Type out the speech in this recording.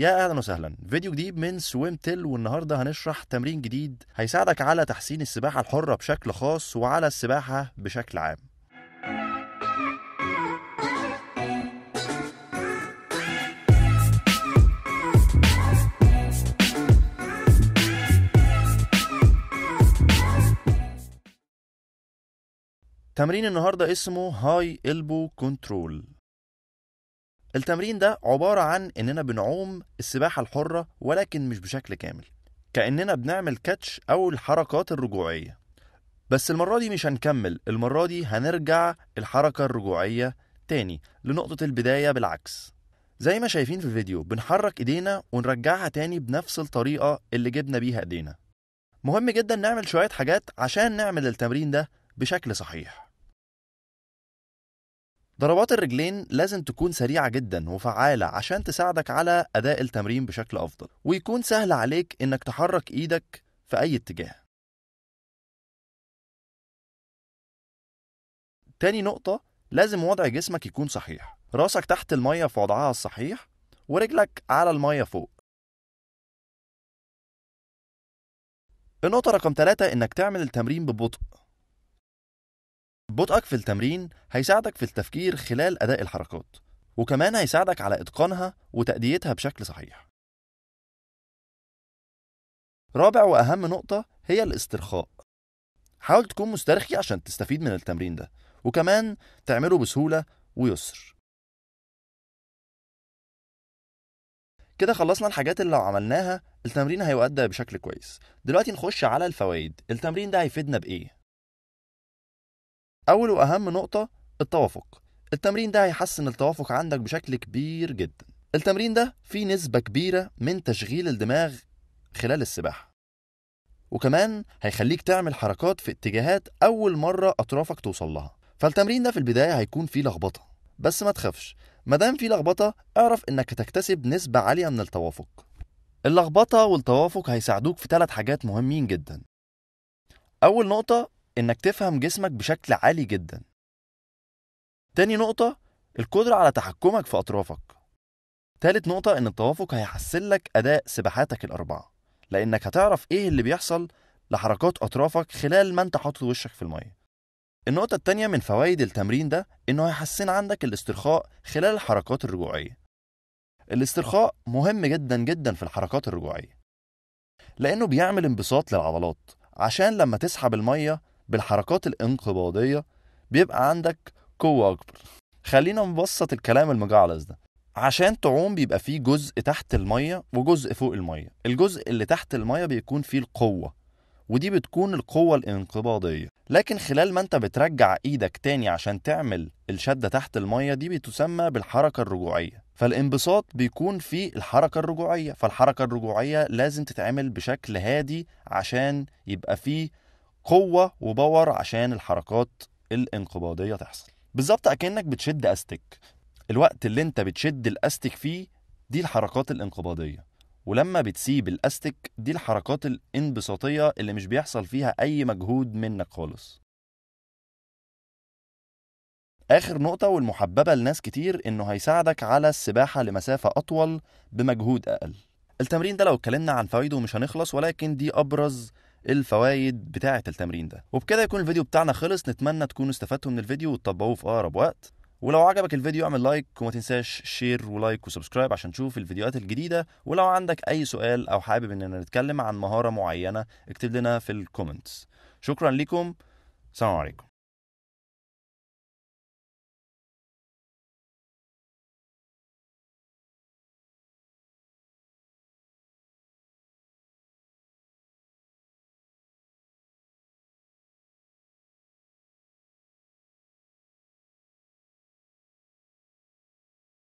يا اهلا وسهلا فيديو جديد من سويم تيل والنهارده هنشرح تمرين جديد هيساعدك على تحسين السباحه الحره بشكل خاص وعلى السباحه بشكل عام تمرين النهارده اسمه هاي البو كنترول التمرين ده عبارة عن إننا بنعوم السباحة الحرة ولكن مش بشكل كامل كأننا بنعمل كاتش أو الحركات الرجوعية بس المرة دي مش هنكمل المرة دي هنرجع الحركة الرجوعية تاني لنقطة البداية بالعكس زي ما شايفين في الفيديو بنحرك ايدينا ونرجعها تاني بنفس الطريقة اللي جبنا بيها ايدينا مهم جدا نعمل شوية حاجات عشان نعمل التمرين ده بشكل صحيح ضربات الرجلين لازم تكون سريعة جدا وفعالة عشان تساعدك على أداء التمرين بشكل أفضل ويكون سهل عليك إنك تحرك إيدك في أي اتجاه تاني نقطة لازم وضع جسمك يكون صحيح راسك تحت المية في وضعها الصحيح ورجلك على المية فوق النقطة رقم ثلاثة إنك تعمل التمرين ببطء بطئك في التمرين هيساعدك في التفكير خلال أداء الحركات وكمان هيساعدك على إتقانها وتأديتها بشكل صحيح رابع وأهم نقطة هي الاسترخاء حاول تكون مسترخي عشان تستفيد من التمرين ده وكمان تعمله بسهولة ويسر كده خلصنا الحاجات اللي لو عملناها التمرين هيؤدى بشكل كويس دلوقتي نخش على الفوائد التمرين ده هيفيدنا بإيه أول وأهم نقطة التوافق التمرين ده هيحسن التوافق عندك بشكل كبير جدا التمرين ده فيه نسبة كبيرة من تشغيل الدماغ خلال السباحة وكمان هيخليك تعمل حركات في اتجاهات أول مرة أطرافك توصل لها فالتمرين ده في البداية هيكون فيه لخبطة بس ما تخافش مادام فيه لخبطة اعرف إنك هتكتسب نسبة عالية من التوافق اللخبطة والتوافق هيساعدوك في ثلاث حاجات مهمين جدا أول نقطة إنك تفهم جسمك بشكل عالي جدا تاني نقطة القدرة على تحكمك في أطرافك تالت نقطة إن التوافق هيحسن لك أداء سباحاتك الأربعة لأنك هتعرف إيه اللي بيحصل لحركات أطرافك خلال ما أنت حاطط وشك في المية النقطة التانية من فوائد التمرين ده إنه هيحسن عندك الاسترخاء خلال الحركات الرجوعية الاسترخاء مهم جدا جدا في الحركات الرجوعية لأنه بيعمل انبساط للعضلات عشان لما تسحب المية بالحركات الانقباضية بيبقى عندك قوة أكبر خلينا نبسط الكلام المجعلص ده عشان تعوم بيبقى فيه جزء تحت المية وجزء فوق المية الجزء اللي تحت المية بيكون فيه القوة ودي بتكون القوة الانقباضية لكن خلال ما انت بترجع ايدك تاني عشان تعمل الشدة تحت المية دي بتسمى بالحركة الرجوعية فالانبساط بيكون في الحركة الرجوعية فالحركة الرجوعية لازم تتعمل بشكل هادي عشان يبقى فيه قوه وباور عشان الحركات الانقباضيه تحصل بالظبط اكنك بتشد استك الوقت اللي انت بتشد الاستك فيه دي الحركات الانقباضيه ولما بتسيب الاستك دي الحركات الانبساطيه اللي مش بيحصل فيها اي مجهود منك خالص اخر نقطه والمحببه لناس كتير انه هيساعدك على السباحه لمسافه اطول بمجهود اقل التمرين ده لو اتكلمنا عن فوائده مش هنخلص ولكن دي ابرز الفوائد بتاعه التمرين ده وبكده يكون الفيديو بتاعنا خلص نتمنى تكونوا استفدتوا من الفيديو وتطبقوه في اقرب وقت ولو عجبك الفيديو اعمل لايك وما تنساش شير ولايك وسبسكرايب عشان تشوف الفيديوهات الجديدة ولو عندك اي سؤال او حابب اننا نتكلم عن مهارة معينة اكتب لنا في الكومنتس شكرا لكم سلام عليكم